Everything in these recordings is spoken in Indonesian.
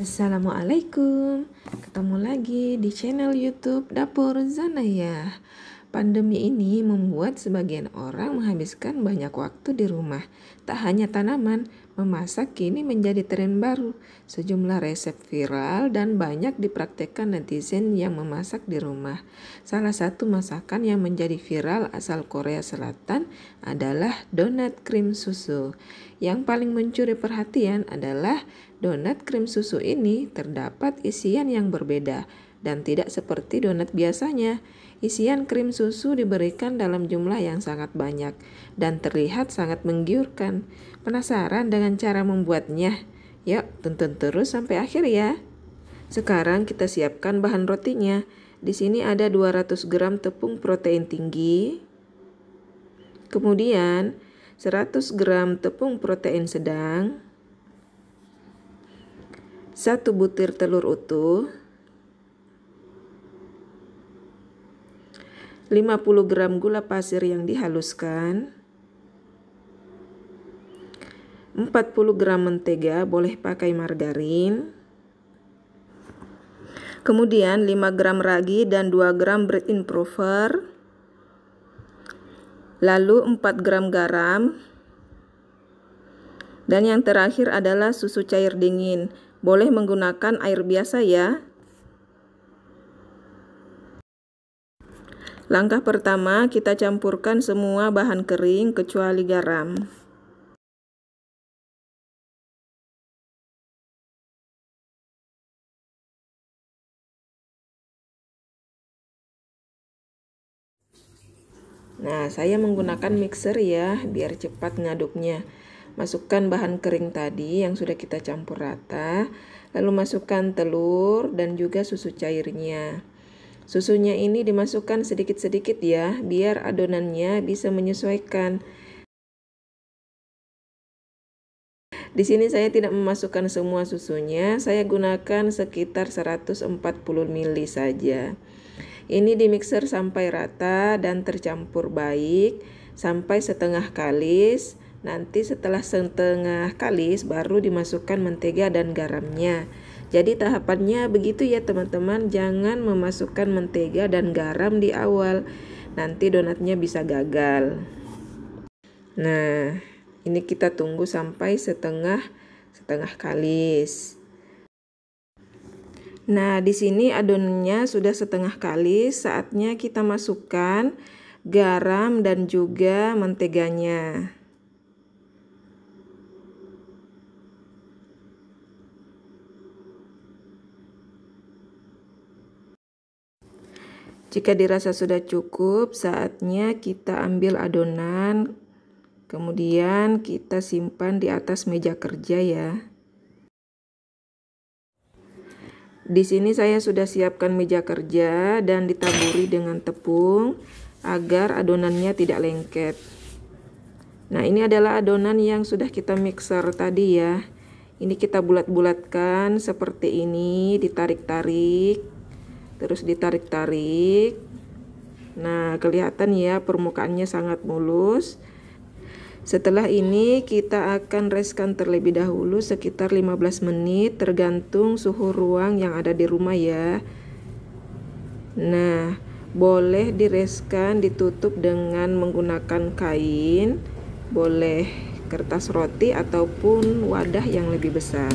Assalamualaikum, ketemu lagi di channel YouTube Dapur Zanaya. Pandemi ini membuat sebagian orang menghabiskan banyak waktu di rumah, tak hanya tanaman, Memasak kini menjadi tren baru. Sejumlah resep viral dan banyak dipraktekkan netizen yang memasak di rumah. Salah satu masakan yang menjadi viral asal Korea Selatan adalah donat krim susu. Yang paling mencuri perhatian adalah donat krim susu ini terdapat isian yang berbeda dan tidak seperti donat biasanya. Isian krim susu diberikan dalam jumlah yang sangat banyak dan terlihat sangat menggiurkan. Penasaran dengan cara membuatnya? Yuk, tonton terus sampai akhir ya. Sekarang kita siapkan bahan rotinya. Di sini ada 200 gram tepung protein tinggi. Kemudian 100 gram tepung protein sedang. 1 butir telur utuh. 50 gram gula pasir yang dihaluskan, 40 gram mentega, boleh pakai margarin. Kemudian 5 gram ragi dan 2 gram bread improver. Lalu 4 gram garam. Dan yang terakhir adalah susu cair dingin. Boleh menggunakan air biasa ya, Langkah pertama, kita campurkan semua bahan kering kecuali garam. Nah, saya menggunakan mixer ya, biar cepat ngaduknya. Masukkan bahan kering tadi yang sudah kita campur rata, lalu masukkan telur dan juga susu cairnya. Susunya ini dimasukkan sedikit-sedikit ya, biar adonannya bisa menyesuaikan. Di sini saya tidak memasukkan semua susunya, saya gunakan sekitar 140 ml saja. Ini di mixer sampai rata dan tercampur baik sampai setengah kalis. Nanti setelah setengah kalis baru dimasukkan mentega dan garamnya. Jadi tahapannya begitu ya teman-teman, jangan memasukkan mentega dan garam di awal. Nanti donatnya bisa gagal. Nah, ini kita tunggu sampai setengah setengah kalis. Nah, di sini adonannya sudah setengah kalis, saatnya kita masukkan garam dan juga menteganya. Jika dirasa sudah cukup, saatnya kita ambil adonan, kemudian kita simpan di atas meja kerja ya. Di sini saya sudah siapkan meja kerja dan ditaburi dengan tepung agar adonannya tidak lengket. Nah, ini adalah adonan yang sudah kita mixer tadi ya. Ini kita bulat-bulatkan seperti ini, ditarik-tarik terus ditarik-tarik nah kelihatan ya permukaannya sangat mulus setelah ini kita akan reskan terlebih dahulu sekitar 15 menit tergantung suhu ruang yang ada di rumah ya nah boleh direskan ditutup dengan menggunakan kain boleh kertas roti ataupun wadah yang lebih besar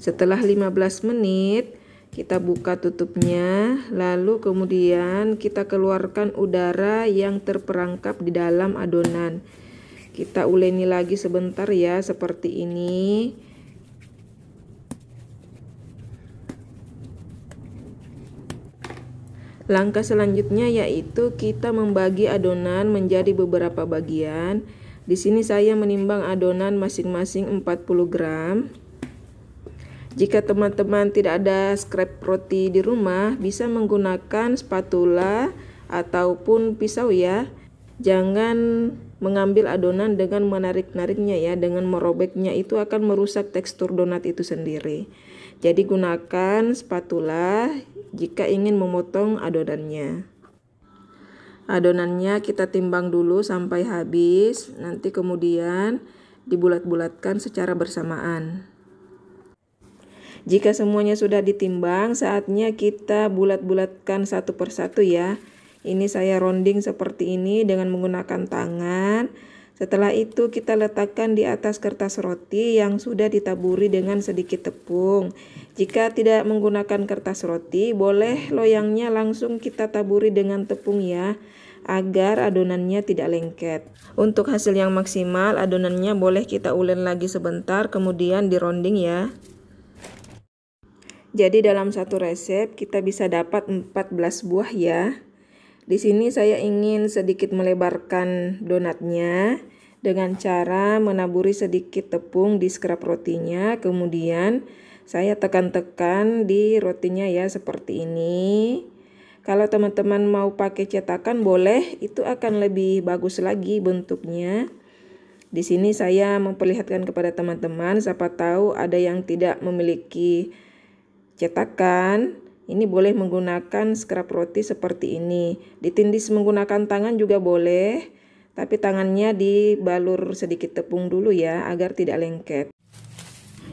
Setelah 15 menit, kita buka tutupnya, lalu kemudian kita keluarkan udara yang terperangkap di dalam adonan. Kita uleni lagi sebentar ya, seperti ini. Langkah selanjutnya yaitu kita membagi adonan menjadi beberapa bagian. Di sini saya menimbang adonan masing-masing 40 gram. Jika teman-teman tidak ada scrap roti di rumah, bisa menggunakan spatula ataupun pisau ya. Jangan mengambil adonan dengan menarik-nariknya ya, dengan merobeknya itu akan merusak tekstur donat itu sendiri. Jadi gunakan spatula jika ingin memotong adonannya. Adonannya kita timbang dulu sampai habis, nanti kemudian dibulat-bulatkan secara bersamaan. Jika semuanya sudah ditimbang, saatnya kita bulat-bulatkan satu persatu ya. Ini saya rounding seperti ini dengan menggunakan tangan. Setelah itu kita letakkan di atas kertas roti yang sudah ditaburi dengan sedikit tepung. Jika tidak menggunakan kertas roti, boleh loyangnya langsung kita taburi dengan tepung ya agar adonannya tidak lengket. Untuk hasil yang maksimal, adonannya boleh kita ulen lagi sebentar kemudian di rounding ya. Jadi dalam satu resep kita bisa dapat 14 buah ya. Di sini saya ingin sedikit melebarkan donatnya dengan cara menaburi sedikit tepung di scrap rotinya, kemudian saya tekan-tekan di rotinya ya seperti ini. Kalau teman-teman mau pakai cetakan boleh, itu akan lebih bagus lagi bentuknya. Di sini saya memperlihatkan kepada teman-teman, siapa tahu ada yang tidak memiliki Cetakan ini boleh menggunakan scrap roti seperti ini. Ditindis menggunakan tangan juga boleh, tapi tangannya dibalur sedikit tepung dulu ya agar tidak lengket.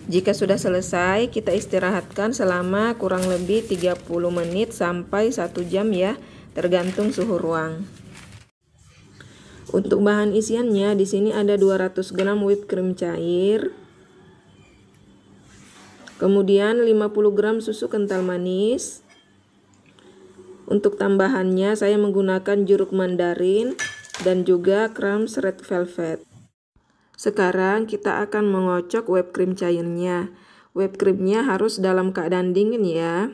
Jika sudah selesai, kita istirahatkan selama kurang lebih 30 menit sampai 1 jam ya, tergantung suhu ruang. Untuk bahan isiannya di sini ada 200 gram whipped cream cair, Kemudian 50 gram susu kental manis. Untuk tambahannya saya menggunakan jeruk mandarin dan juga krem red velvet. Sekarang kita akan mengocok whipped cream cairnya. Whipped creamnya harus dalam keadaan dingin ya.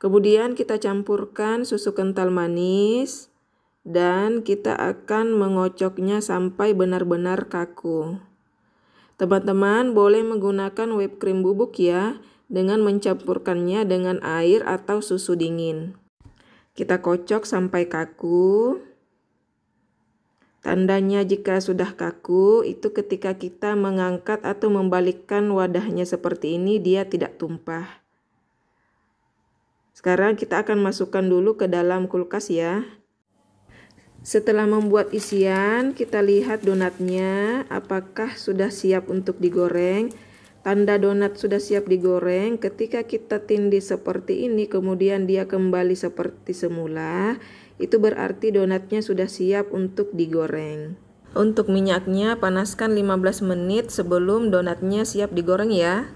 Kemudian kita campurkan susu kental manis dan kita akan mengocoknya sampai benar-benar kaku. Teman-teman boleh menggunakan whipped cream bubuk ya, dengan mencampurkannya dengan air atau susu dingin. Kita kocok sampai kaku. Tandanya jika sudah kaku, itu ketika kita mengangkat atau membalikkan wadahnya seperti ini, dia tidak tumpah. Sekarang kita akan masukkan dulu ke dalam kulkas ya. Setelah membuat isian, kita lihat donatnya apakah sudah siap untuk digoreng. Tanda donat sudah siap digoreng, ketika kita tindih seperti ini kemudian dia kembali seperti semula, itu berarti donatnya sudah siap untuk digoreng. Untuk minyaknya panaskan 15 menit sebelum donatnya siap digoreng ya.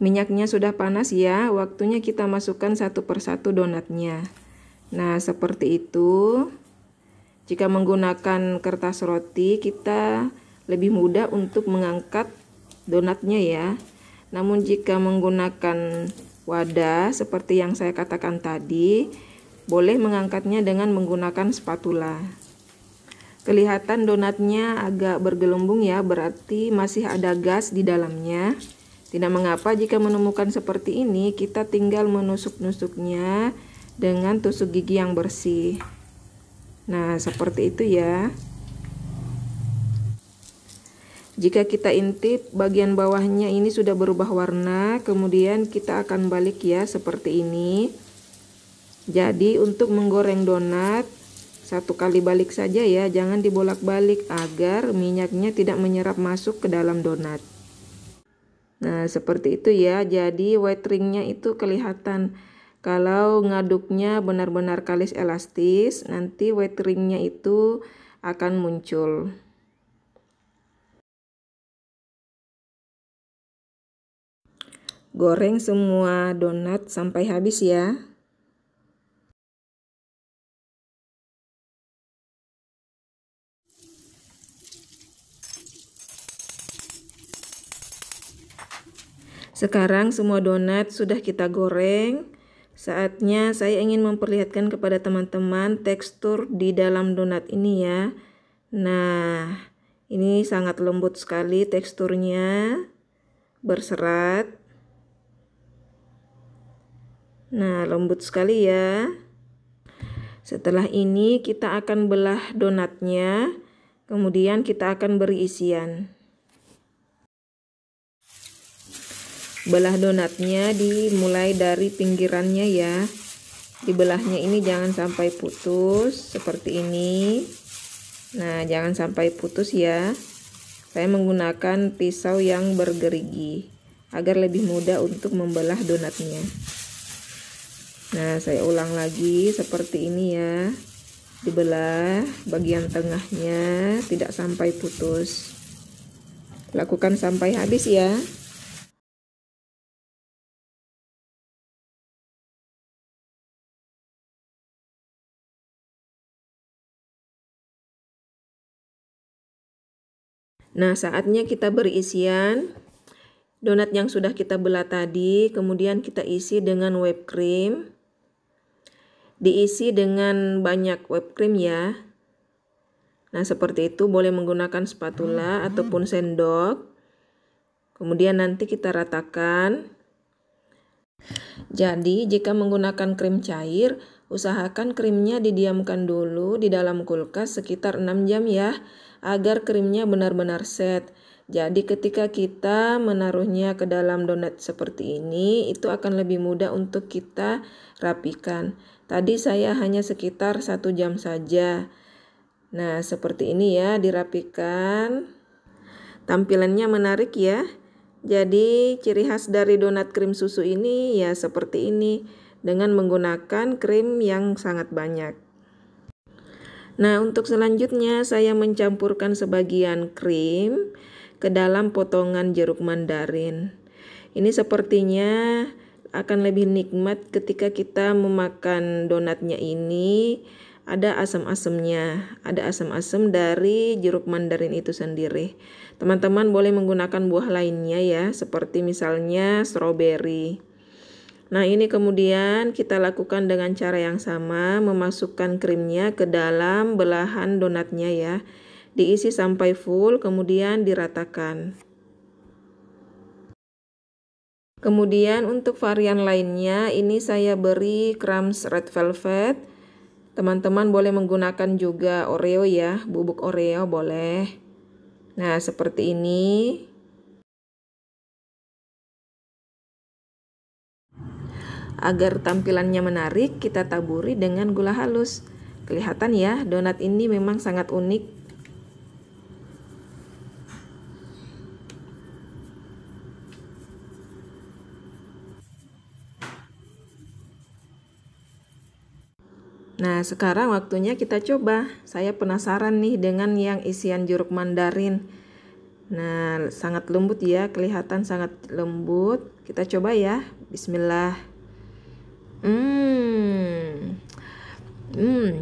Minyaknya sudah panas ya, waktunya kita masukkan satu persatu donatnya. Nah, seperti itu. Jika menggunakan kertas roti, kita lebih mudah untuk mengangkat donatnya ya. Namun jika menggunakan wadah seperti yang saya katakan tadi, boleh mengangkatnya dengan menggunakan spatula. Kelihatan donatnya agak bergelembung ya, berarti masih ada gas di dalamnya. Tidak mengapa jika menemukan seperti ini, kita tinggal menusuk-nusuknya dengan tusuk gigi yang bersih. Nah, seperti itu ya. Jika kita intip bagian bawahnya ini sudah berubah warna, kemudian kita akan balik ya seperti ini. Jadi untuk menggoreng donat satu kali balik saja ya, jangan dibolak-balik agar minyaknya tidak menyerap masuk ke dalam donat. Nah, seperti itu ya. Jadi white ringnya itu kelihatan kalau ngaduknya benar-benar kalis elastis, nanti ringnya itu akan muncul. Goreng semua donat sampai habis ya. Sekarang semua donat sudah kita goreng. Saatnya saya ingin memperlihatkan kepada teman-teman tekstur di dalam donat ini ya. Nah, ini sangat lembut sekali teksturnya, berserat. Nah, lembut sekali ya. Setelah ini kita akan belah donatnya, kemudian kita akan beri isian. belah donatnya dimulai dari pinggirannya ya dibelahnya ini jangan sampai putus seperti ini nah jangan sampai putus ya saya menggunakan pisau yang bergerigi agar lebih mudah untuk membelah donatnya nah saya ulang lagi seperti ini ya dibelah bagian tengahnya tidak sampai putus lakukan sampai habis ya Nah, saatnya kita berisian donat yang sudah kita belah tadi, kemudian kita isi dengan whipped cream. Diisi dengan banyak whipped cream ya. Nah, seperti itu boleh menggunakan spatula hmm. ataupun sendok. Kemudian nanti kita ratakan. Jadi, jika menggunakan krim cair, Usahakan krimnya didiamkan dulu di dalam kulkas sekitar 6 jam ya, agar krimnya benar-benar set. Jadi ketika kita menaruhnya ke dalam donat seperti ini, itu akan lebih mudah untuk kita rapikan. Tadi saya hanya sekitar satu jam saja. Nah, seperti ini ya, dirapikan. Tampilannya menarik ya. Jadi, ciri khas dari donat krim susu ini ya seperti ini dengan menggunakan krim yang sangat banyak. Nah, untuk selanjutnya saya mencampurkan sebagian krim ke dalam potongan jeruk mandarin. Ini sepertinya akan lebih nikmat ketika kita memakan donatnya ini ada asam-asamnya, ada asam-asam dari jeruk mandarin itu sendiri. Teman-teman boleh menggunakan buah lainnya ya, seperti misalnya stroberi. Nah, ini kemudian kita lakukan dengan cara yang sama, memasukkan krimnya ke dalam belahan donatnya ya. Diisi sampai full, kemudian diratakan. Kemudian untuk varian lainnya, ini saya beri crumbs red velvet. Teman-teman boleh menggunakan juga Oreo ya, bubuk Oreo boleh. Nah, seperti ini. Agar tampilannya menarik, kita taburi dengan gula halus. Kelihatan ya, donat ini memang sangat unik. Nah, sekarang waktunya kita coba. Saya penasaran nih dengan yang isian jeruk mandarin. Nah, sangat lembut ya, kelihatan sangat lembut. Kita coba ya. Bismillah. Hmm. Hmm.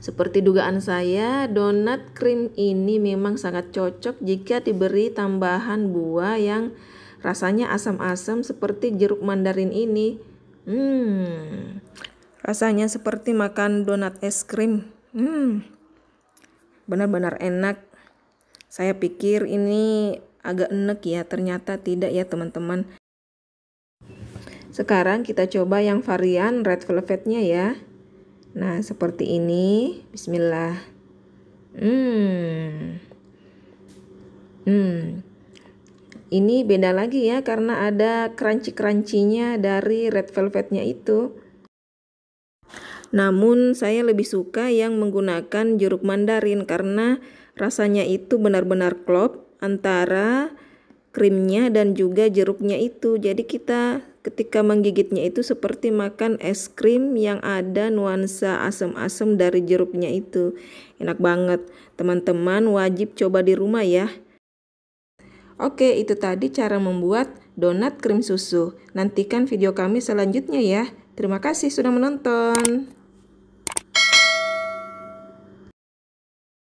Seperti dugaan saya, donat krim ini memang sangat cocok jika diberi tambahan buah yang rasanya asam-asam seperti jeruk mandarin ini. Hmm. Rasanya seperti makan donat es krim. Hmm. Benar-benar enak. Saya pikir ini agak enek ya, ternyata tidak ya teman-teman. Sekarang kita coba yang varian red velvetnya ya. Nah, seperti ini. Bismillah. Hmm. Hmm. Ini beda lagi ya karena ada crunchy-crunchy-nya dari red velvetnya itu. Namun saya lebih suka yang menggunakan jeruk mandarin karena rasanya itu benar-benar klop antara krimnya dan juga jeruknya itu. Jadi kita ketika menggigitnya itu seperti makan es krim yang ada nuansa asam-asam dari jeruknya itu. Enak banget. Teman-teman wajib coba di rumah ya. Oke, itu tadi cara membuat donat krim susu. Nantikan video kami selanjutnya ya. Terima kasih sudah menonton.